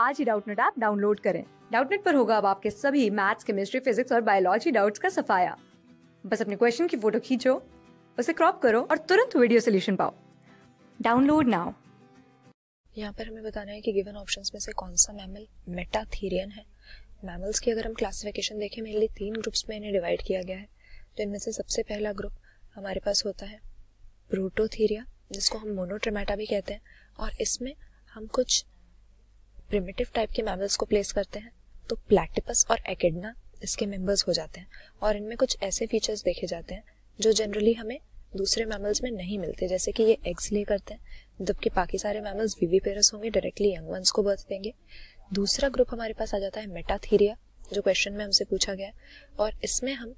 आज ही Doubtnut app download करें डाउटनेट पर होगा अब आपके सभी मैथ्स केमिस्ट्री फिजिक्स और बायोलॉजी डाउट्स का सफाया बस अपने क्वेश्चन की फोटो खींचो उसे क्रॉप करो और तुरंत वीडियो सोल्यूशन पाओ डाउनलोड नाउ यहाँ पर हमें बताना है कि गिवन ऑप्शंस में से कौन सा मैमल मेटाथीरियन है मैमल्स की अगर हम क्लासिफिकेशन देखें मेनली तीन ग्रुप्स में इन्हें डिवाइड किया गया है तो इनमें से सबसे पहला ग्रुप हमारे पास होता है प्रोटोथीरिया जिसको हम मोनोट्रेमेटा भी कहते हैं और इसमें हम कुछ प्रिमिटिव टाइप के मैमल्स को प्लेस करते हैं तो प्लेटिपस और एकेडना इसके मेंबर्स हो जाते हैं और इनमें कुछ ऐसे फीचर्स देखे जाते हैं जो जनरली हमें दूसरे मैमल्स में नहीं मिलते जैसे कि ये एग्स ले करते हैं जबकि बाकी सारे मैमल्स पेरस होंगे डायरेक्टली यंग वंस को बर्थ देंगे दूसरा ग्रुप हमारे पास आ जाता है मेटाथीरिया जो क्वेश्चन में हमसे पूछा गया और इसमें हम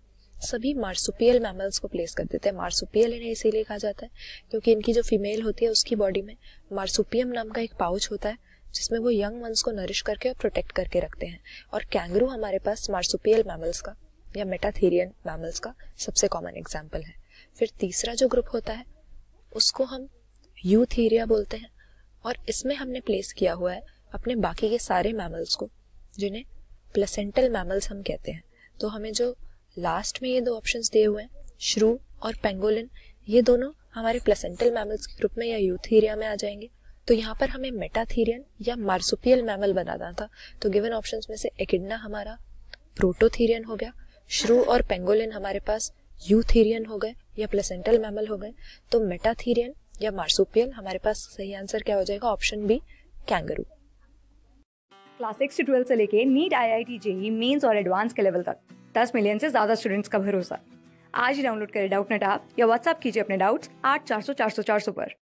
सभी मार्सुपियल मैमल्स को प्लेस कर देते हैं मार्सुपियल इन्हें इसीलिए कहा जाता है क्योंकि इनकी जो फीमेल होती है उसकी बॉडी में मार्सुपियम नाम का एक पाउच होता है जिसमें वो यंग वंस को नरिश करके और प्रोटेक्ट करके रखते हैं और कैंगरू हमारे पास मार्सुपियल मैमल्स का या मेटाथीरियन मैमल्स का सबसे कॉमन एग्जाम्पल है फिर तीसरा जो ग्रुप होता है उसको हम यूथीरिया बोलते हैं और इसमें हमने प्लेस किया हुआ है अपने बाकी के सारे मैमल्स को जिन्हें प्लेसेंटल मैमल्स हम कहते हैं तो हमें जो लास्ट में ये दो ऑप्शंस दिए हुए हैं श्रू और पेंगोलिन ये दोनों हमारे प्लेसेंटल मैमल्स के ग्रुप में या यूथीरिया में आ जाएंगे तो यहाँ पर हमें मेटाथीरियन या मार्सुपियल मैमल बनाना था तो गिवन ऑप्शन में से एकडना हमारा प्रोटोथीरियन हो गया श्रू और पेंगोलिन हमारे पास यूथीरियन हो गए या प्लेसेंटल मैमल हो गए तो मेटाथीरियन या मार्सुपियल हमारे पास सही आंसर क्या हो जाएगा option B kangaroo class six से ट्वेल्थ से लेके NEET I I T JEE mains और एडवांस के लेवल तक दस मिलियन से ज्यादा स्टूडेंट्स का भरोसा आज ही डाउनलोड करें डाउट नेट या व्हाट्सअप कीजिए अपने डाउट्स आठ चार सौ चार सौ चार सौ पर